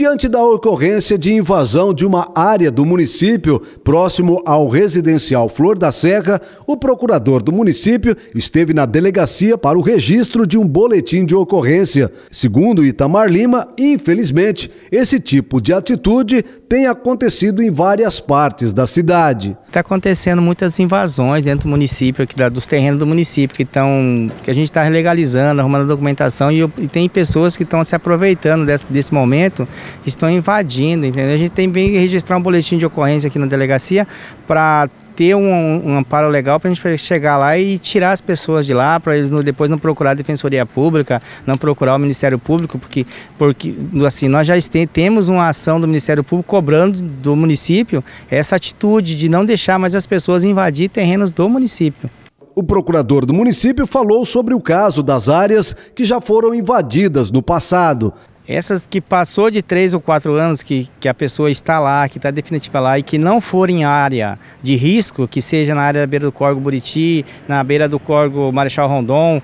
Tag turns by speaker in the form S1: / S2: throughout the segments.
S1: diante da ocorrência de invasão de uma área do município próximo ao residencial Flor da Serra, o procurador do município esteve na delegacia para o registro de um boletim de ocorrência. Segundo Itamar Lima, infelizmente, esse tipo de atitude
S2: tem acontecido em várias partes da cidade. Está acontecendo muitas invasões dentro do município, aqui dos terrenos do município, que, tão, que a gente está legalizando, arrumando documentação, e, e tem pessoas que estão se aproveitando desse, desse momento estão invadindo, entendeu? A gente tem bem que registrar um boletim de ocorrência aqui na delegacia para ter um, um, amparo legal para a gente chegar lá e tirar as pessoas de lá, para eles no, depois não procurar a Defensoria Pública, não procurar o Ministério Público, porque, porque assim, nós já este, temos uma ação do Ministério Público cobrando do município essa atitude de não deixar mais as pessoas invadir terrenos do município. O procurador do município falou sobre o caso das áreas que já foram invadidas no passado. Essas que passou de três ou quatro anos que, que a pessoa está lá, que está definitiva lá e que não for em área de risco, que seja na área da beira do Corgo Buriti, na beira do Corgo Marechal Rondon,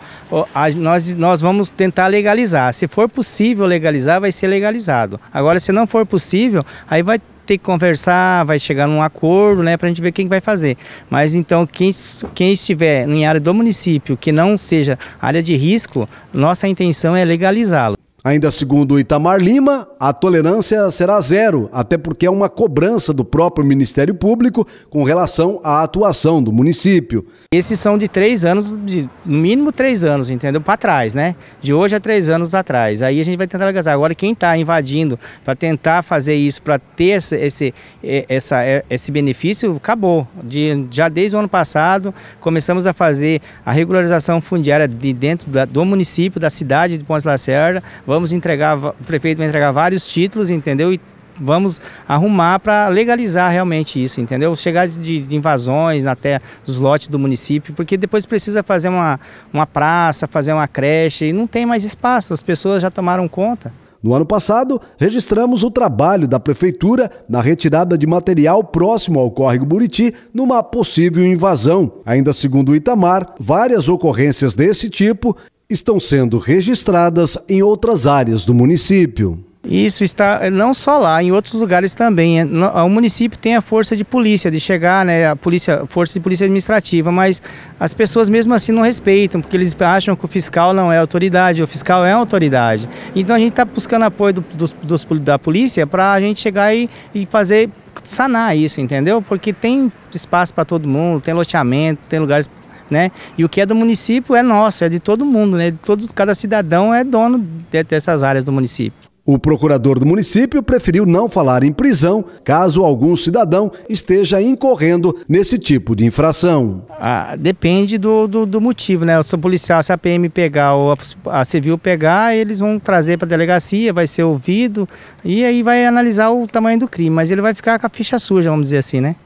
S2: nós, nós vamos tentar legalizar. Se for possível legalizar, vai ser legalizado. Agora, se não for possível, aí vai ter que conversar, vai chegar num acordo, né, para a gente ver quem vai fazer. Mas então, quem, quem estiver em área do município que não seja área de risco, nossa intenção é legalizá-lo. Ainda segundo Itamar Lima, a tolerância será zero, até porque é uma cobrança do
S1: próprio Ministério Público com relação
S2: à atuação do município. Esses são de três anos, de mínimo três anos, entendeu? Para trás, né? De hoje a três anos atrás. Aí a gente vai tentar legalizar. Agora, quem está invadindo para tentar fazer isso, para ter esse, esse, essa, esse benefício, acabou. De, já desde o ano passado, começamos a fazer a regularização fundiária de dentro da, do município, da cidade de Pontes Lacerda. Vamos Vamos entregar, o prefeito vai entregar vários títulos, entendeu? E vamos arrumar para legalizar realmente isso, entendeu? Chegar de, de invasões na terra, dos lotes do município, porque depois precisa fazer uma, uma praça, fazer uma creche, e não tem mais espaço, as pessoas já tomaram conta.
S1: No ano passado, registramos o trabalho da prefeitura na retirada de material próximo ao córrego Buriti numa possível invasão. Ainda segundo o Itamar, várias ocorrências desse tipo estão sendo registradas em outras áreas do município. Isso
S2: está eh, não só lá, em outros lugares também. Eh, o município tem a força de polícia, de chegar, né, a polícia, força de polícia administrativa, mas as pessoas mesmo assim não respeitam, porque eles acham que o fiscal não é autoridade, o fiscal é autoridade. Então a gente está buscando apoio do, dos, dos, da polícia para a gente chegar e, e fazer sanar isso, entendeu? Porque tem espaço para todo mundo, tem loteamento, tem lugares né? E o que é do município é nosso, é de todo mundo, né? De todo, cada cidadão é dono dessas áreas do município.
S1: O procurador do município preferiu não falar em prisão
S2: caso algum cidadão esteja incorrendo nesse tipo de infração. Ah, depende do, do, do, motivo, né? Se o policial, se a PM pegar ou a, a civil pegar, eles vão trazer para a delegacia, vai ser ouvido e aí vai analisar o tamanho do crime, mas ele vai ficar com a ficha suja, vamos dizer assim, né?